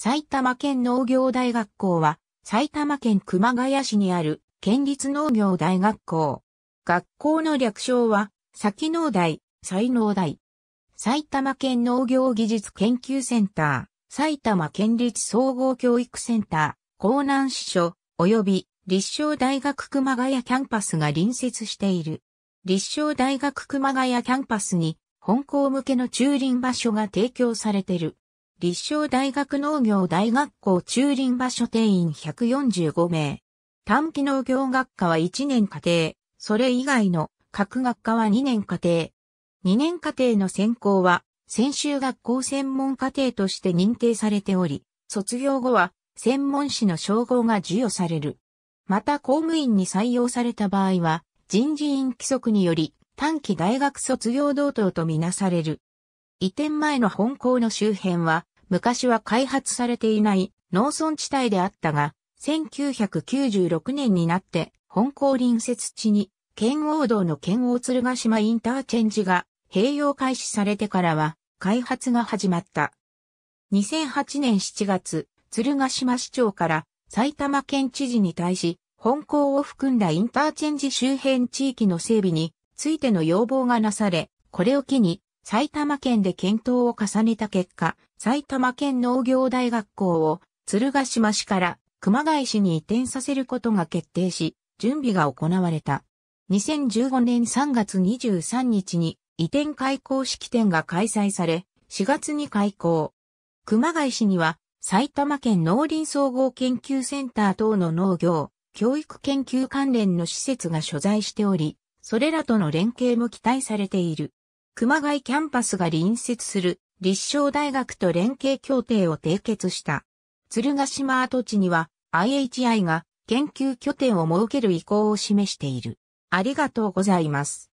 埼玉県農業大学校は、埼玉県熊谷市にある県立農業大学校。学校の略称は、先農大、才能大。埼玉県農業技術研究センター、埼玉県立総合教育センター、江南支所、及び立正大学熊谷キャンパスが隣接している。立正大学熊谷キャンパスに本校向けの駐輪場所が提供されている。立正大学農業大学校駐輪場所定員145名。短期農業学科は1年課程、それ以外の各学科は2年課程。2年課程の専攻は、専修学校専門課程として認定されており、卒業後は専門士の称号が授与される。また公務員に採用された場合は、人事院規則により短期大学卒業同等とみなされる。移転前の本校の周辺は、昔は開発されていない農村地帯であったが、1996年になって本校隣接地に県王道の県王鶴ヶ島インターチェンジが併用開始されてからは開発が始まった。2008年7月、鶴ヶ島市長から埼玉県知事に対し、本校を含んだインターチェンジ周辺地域の整備についての要望がなされ、これを機に埼玉県で検討を重ねた結果、埼玉県農業大学校を鶴ヶ島市から熊谷市に移転させることが決定し、準備が行われた。2015年3月23日に移転開校式典が開催され、4月に開校。熊谷市には埼玉県農林総合研究センター等の農業、教育研究関連の施設が所在しており、それらとの連携も期待されている。熊谷キャンパスが隣接する立正大学と連携協定を締結した。鶴ヶ島跡地には IHI が研究拠点を設ける意向を示している。ありがとうございます。